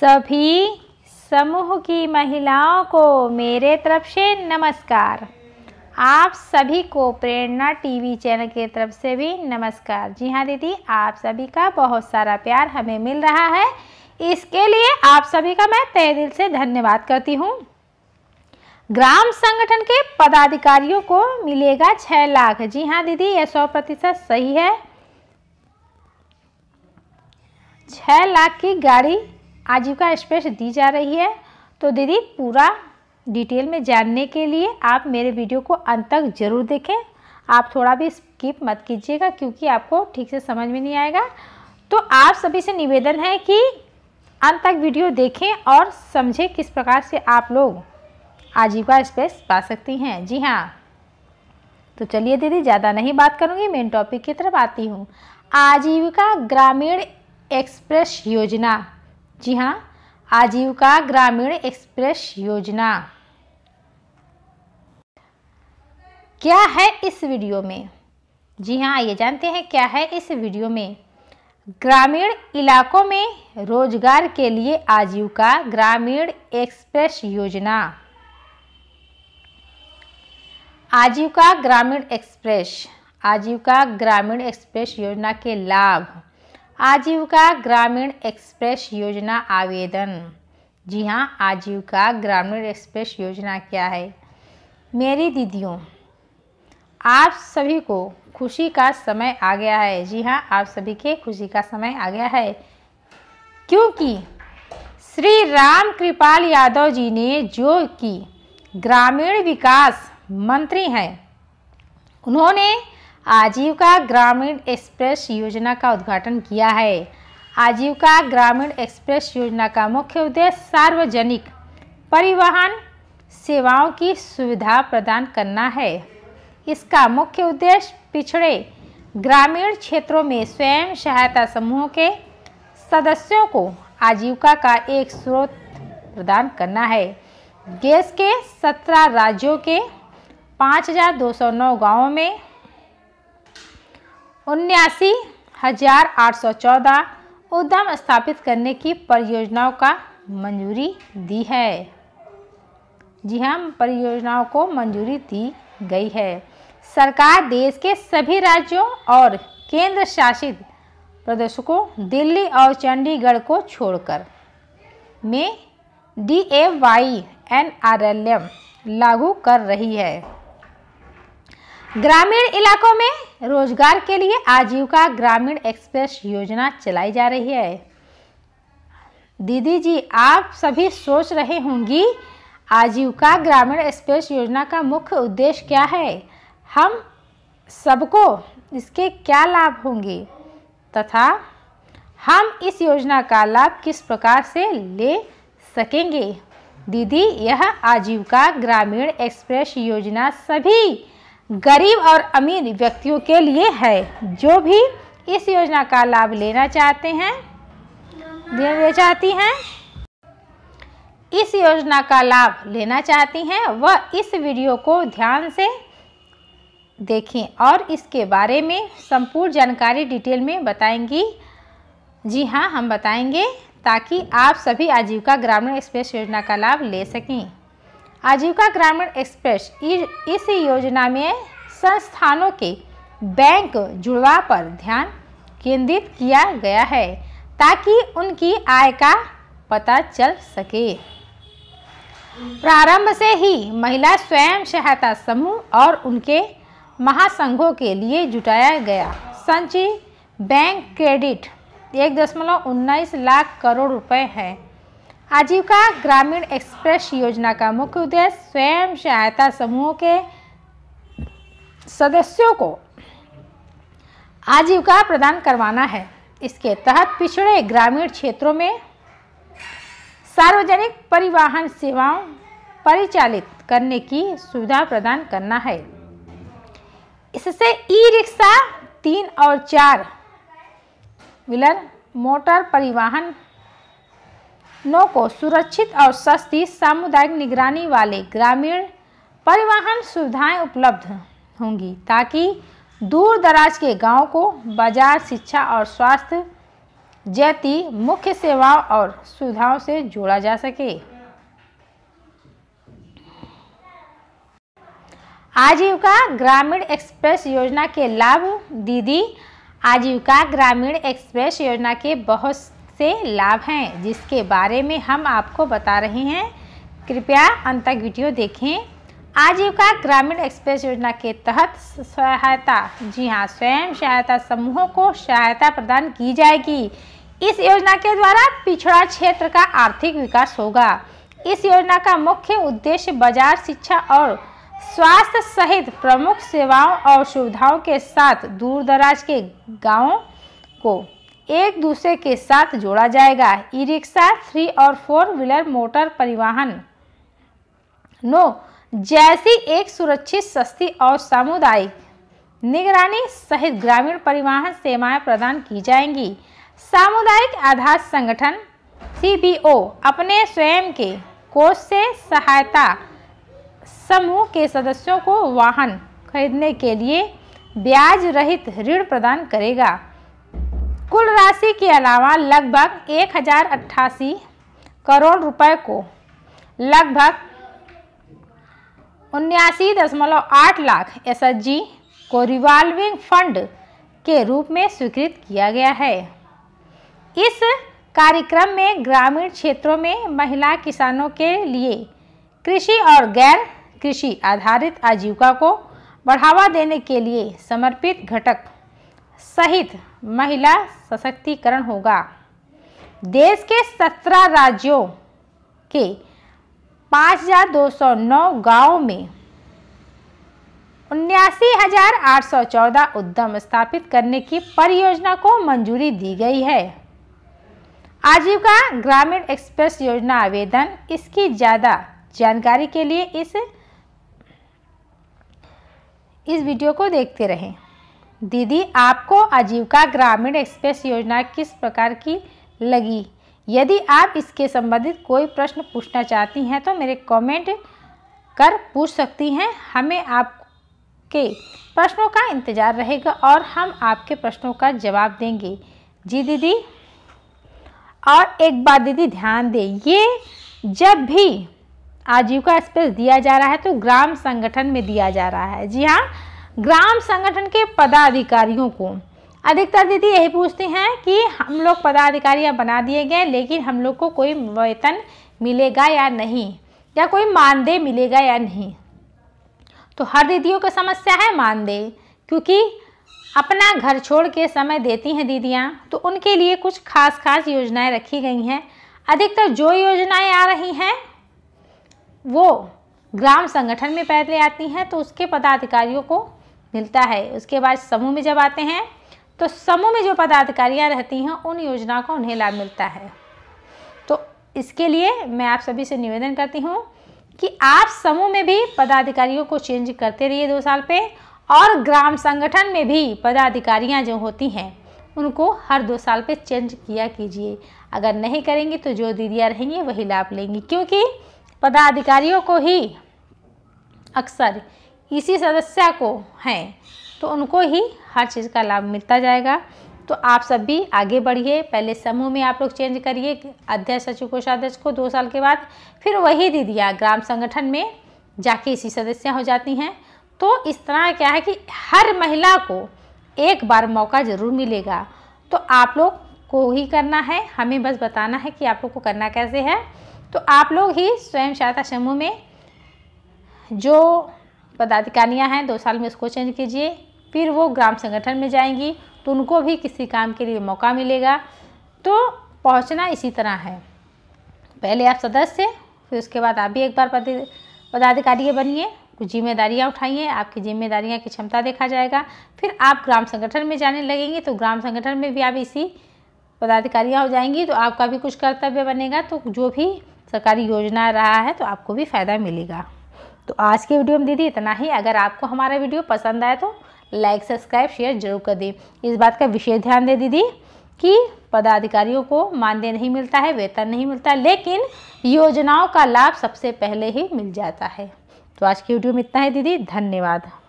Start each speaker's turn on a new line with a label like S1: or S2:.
S1: सभी समूह की महिलाओं को मेरे तरफ से नमस्कार आप सभी को प्रेरणा टीवी चैनल की तरफ से भी नमस्कार जी हाँ दीदी आप सभी का बहुत सारा प्यार हमें मिल रहा है इसके लिए आप सभी का मैं तय दिल से धन्यवाद करती हूँ ग्राम संगठन के पदाधिकारियों को मिलेगा छः लाख जी हाँ दीदी यह सौ प्रतिशत सही है छः लाख की गाड़ी आजीविका एक्सप्रेस दी जा रही है तो दीदी पूरा डिटेल में जानने के लिए आप मेरे वीडियो को अंत तक ज़रूर देखें आप थोड़ा भी स्किप मत कीजिएगा क्योंकि आपको ठीक से समझ में नहीं आएगा तो आप सभी से निवेदन है कि अंत तक वीडियो देखें और समझें किस प्रकार से आप लोग आजीविका स्पेस पा सकती हैं जी हाँ तो चलिए दीदी ज़्यादा नहीं बात करूँगी मेन टॉपिक की तरफ आती हूँ आजीविका ग्रामीण एक्सप्रेस योजना जी हाँ आजीविका ग्रामीण एक्सप्रेस योजना क्या है इस वीडियो में जी हाँ ये जानते हैं क्या है इस वीडियो में ग्रामीण इलाकों में रोजगार के लिए आजीविका ग्रामीण एक्सप्रेस योजना आजीविका ग्रामीण एक्सप्रेस आजीविका ग्रामीण एक्सप्रेस योजना के लाभ आजीविका ग्रामीण एक्सप्रेस योजना आवेदन जी हाँ आजीविका ग्रामीण एक्सप्रेस योजना क्या है मेरी दीदियों आप सभी को खुशी का समय आ गया है जी हाँ आप सभी के खुशी का समय आ गया है क्योंकि श्री राम कृपाल यादव जी ने जो कि ग्रामीण विकास मंत्री हैं उन्होंने आजीविका ग्रामीण एक्सप्रेस योजना का उद्घाटन किया है आजीविका ग्रामीण एक्सप्रेस योजना का मुख्य उद्देश्य सार्वजनिक परिवहन सेवाओं की सुविधा प्रदान करना है इसका मुख्य उद्देश्य पिछड़े ग्रामीण क्षेत्रों में स्वयं सहायता समूहों के सदस्यों को आजीविका का एक स्रोत प्रदान करना है देश के 17 राज्यों के 5,209 गांवों में उन्यासी हजार आठ सौ चौदह उद्यम स्थापित करने की परियोजनाओं का मंजूरी दी है जी हाँ परियोजनाओं को मंजूरी दी गई है सरकार देश के सभी राज्यों और केंद्र शासित प्रदेशों को दिल्ली और चंडीगढ़ को छोड़कर में D A Y N R L M लागू कर रही है ग्रामीण इलाकों में रोजगार के लिए आजीविका ग्रामीण एक्सप्रेस योजना चलाई जा रही है दीदी जी आप सभी सोच रहे होंगी आजीविका ग्रामीण एक्सप्रेस योजना का मुख्य उद्देश्य क्या है हम सबको इसके क्या लाभ होंगे तथा हम इस योजना का लाभ किस प्रकार से ले सकेंगे दीदी यह आजीविका ग्रामीण एक्सप्रेस योजना सभी गरीब और अमीर व्यक्तियों के लिए है जो भी इस योजना का लाभ लेना चाहते हैं लेना चाहती हैं इस योजना का लाभ लेना चाहती हैं वह इस वीडियो को ध्यान से देखें और इसके बारे में संपूर्ण जानकारी डिटेल में बताएंगी जी हाँ हम बताएंगे ताकि आप सभी आजीविका ग्रामीण स्पेस योजना का लाभ ले सकें आजीविका ग्रामीण एक्सप्रेस इस योजना में संस्थानों के बैंक जुड़वा पर ध्यान केंद्रित किया गया है ताकि उनकी आय का पता चल सके प्रारंभ से ही महिला स्वयं सहायता समूह और उनके महासंघों के लिए जुटाया गया संची बैंक क्रेडिट एक दशमलव उन्नीस लाख करोड़ रुपए है आजीविका ग्रामीण एक्सप्रेस योजना का मुख्य उद्देश्य स्वयं सहायता समूहों के सदस्यों को आजीविका प्रदान करवाना है इसके तहत पिछड़े ग्रामीण क्षेत्रों में सार्वजनिक परिवहन सेवाओं परिचालित करने की सुविधा प्रदान करना है इससे ई रिक्शा तीन और चार व्हीलर मोटर परिवहन नौ को सुरक्षित और सस्ती सामुदायिक निगरानी वाले ग्रामीण परिवहन सुविधाएं उपलब्ध होंगी ताकि दूर दराज के गाँव को बाजार शिक्षा और स्वास्थ्य जैति मुख्य सेवाओं और सुविधाओं से जोड़ा जा सके आजीविका ग्रामीण एक्सप्रेस योजना के लाभ दीदी आजीविका ग्रामीण एक्सप्रेस योजना के बहुत से लाभ हैं जिसके बारे में हम आपको बता रहे हैं कृपया अंत तक वीडियो देखें आजीविका ग्रामीण एक्सप्रेस योजना के तहत सहायता जी हाँ स्वयं सहायता समूहों को सहायता प्रदान की जाएगी इस योजना के द्वारा पिछड़ा क्षेत्र का आर्थिक विकास होगा इस योजना का मुख्य उद्देश्य बाजार शिक्षा और स्वास्थ्य सहित प्रमुख सेवाओं और सुविधाओं के साथ दूर दराज के गाँव को एक दूसरे के साथ जोड़ा जाएगा ई रिक्शा थ्री और फोर व्हीलर मोटर परिवहन नो जैसी एक सुरक्षित सस्ती और सामुदायिक निगरानी सहित ग्रामीण परिवहन सेवाएं प्रदान की जाएंगी सामुदायिक आधार संगठन सी अपने स्वयं के कोष से सहायता समूह के सदस्यों को वाहन खरीदने के लिए ब्याज रहित ऋण प्रदान करेगा कुल राशि के अलावा लगभग एक हजार अट्ठासी करोड़ रुपए को लगभग उन्यासी दशमलव आठ लाख एस को रिवॉल्विंग फंड के रूप में स्वीकृत किया गया है इस कार्यक्रम में ग्रामीण क्षेत्रों में महिला किसानों के लिए कृषि और गैर कृषि आधारित आजीविका को बढ़ावा देने के लिए समर्पित घटक सहित महिला सशक्तिकरण होगा देश के सत्रह राज्यों के 5,209 गांवों में उन्यासी हजार आठ सौ चौदह उद्यम स्थापित करने की परियोजना को मंजूरी दी गई है आजीविका ग्रामीण एक्सप्रेस योजना आवेदन इसकी ज़्यादा जानकारी के लिए इस इस वीडियो को देखते रहें दीदी आपको आजीविका ग्रामीण एक्सप्रेस योजना किस प्रकार की लगी यदि आप इसके संबंधित कोई प्रश्न पूछना चाहती हैं तो मेरे कमेंट कर पूछ सकती हैं हमें आपके प्रश्नों का इंतज़ार रहेगा और हम आपके प्रश्नों का जवाब देंगे जी दीदी और एक बात दीदी ध्यान दें ये जब भी आजीविका एक्सप्रेस दिया जा रहा है तो ग्राम संगठन में दिया जा रहा है जी हाँ ग्राम संगठन के पदाधिकारियों को अधिकतर दीदी यही पूछते हैं कि हम लोग पदाधिकारी बना दिए गए लेकिन हम लोग को कोई वेतन मिलेगा या नहीं या कोई मानदेय मिलेगा या नहीं तो हर दीदियों का समस्या है मानदेय क्योंकि अपना घर छोड़ के समय देती हैं दीदियाँ तो उनके लिए कुछ खास खास योजनाएं रखी गई हैं अधिकतर जो योजनाएं आ रही हैं वो ग्राम संगठन में पहले आती हैं तो उसके पदाधिकारियों को मिलता है उसके बाद समूह में जब आते हैं तो समूह में जो पदाधिकारियाँ रहती हैं उन योजनाओं का उन्हें लाभ मिलता है तो इसके लिए मैं आप सभी से निवेदन करती हूँ कि आप समूह में भी पदाधिकारियों को चेंज करते रहिए दो साल पे और ग्राम संगठन में भी पदाधिकारियाँ जो होती हैं उनको हर दो साल पे चेंज किया कीजिए अगर नहीं करेंगे तो जो दीदियाँ रहेंगी वही लाभ लेंगी क्योंकि पदाधिकारियों को ही अक्सर इसी सदस्य को हैं तो उनको ही हर चीज़ का लाभ मिलता जाएगा तो आप सब भी आगे बढ़िए पहले समूह में आप लोग चेंज करिए अध्यक्ष सचिव कोषाध्यक्ष को दो साल के बाद फिर वही दीदियाँ ग्राम संगठन में जाके इसी सदस्य हो जाती हैं तो इस तरह क्या है कि हर महिला को एक बार मौका ज़रूर मिलेगा तो आप लोग को ही करना है हमें बस बताना है कि आप लोग को करना कैसे है तो आप लोग ही स्वयं सहायता समूह में जो पदाधिकारियाँ हैं दो साल में उसको चेंज कीजिए फिर वो ग्राम संगठन में जाएंगी तो उनको भी किसी काम के लिए मौका मिलेगा तो पहुंचना इसी तरह है पहले आप सदस्य फिर उसके बाद आप भी एक बार पद पदाधिकारी बनिए कुछ जिम्मेदारियाँ उठाइए आपकी जिम्मेदारियाँ की क्षमता देखा जाएगा फिर आप ग्राम संगठन में जाने लगेंगे तो ग्राम संगठन में भी आप इसी पदाधिकारियाँ हो जाएंगी तो आपका भी कुछ कर्तव्य बनेगा तो जो भी सरकारी योजना रहा है तो आपको भी फ़ायदा मिलेगा तो आज के वीडियो में दीदी इतना ही अगर आपको हमारा वीडियो पसंद आए तो लाइक सब्सक्राइब शेयर जरूर कर दें इस बात का विशेष ध्यान दें दीदी कि पदाधिकारियों को मानदेय नहीं मिलता है वेतन नहीं मिलता लेकिन योजनाओं का लाभ सबसे पहले ही मिल जाता है तो आज की वीडियो में इतना है दीदी धन्यवाद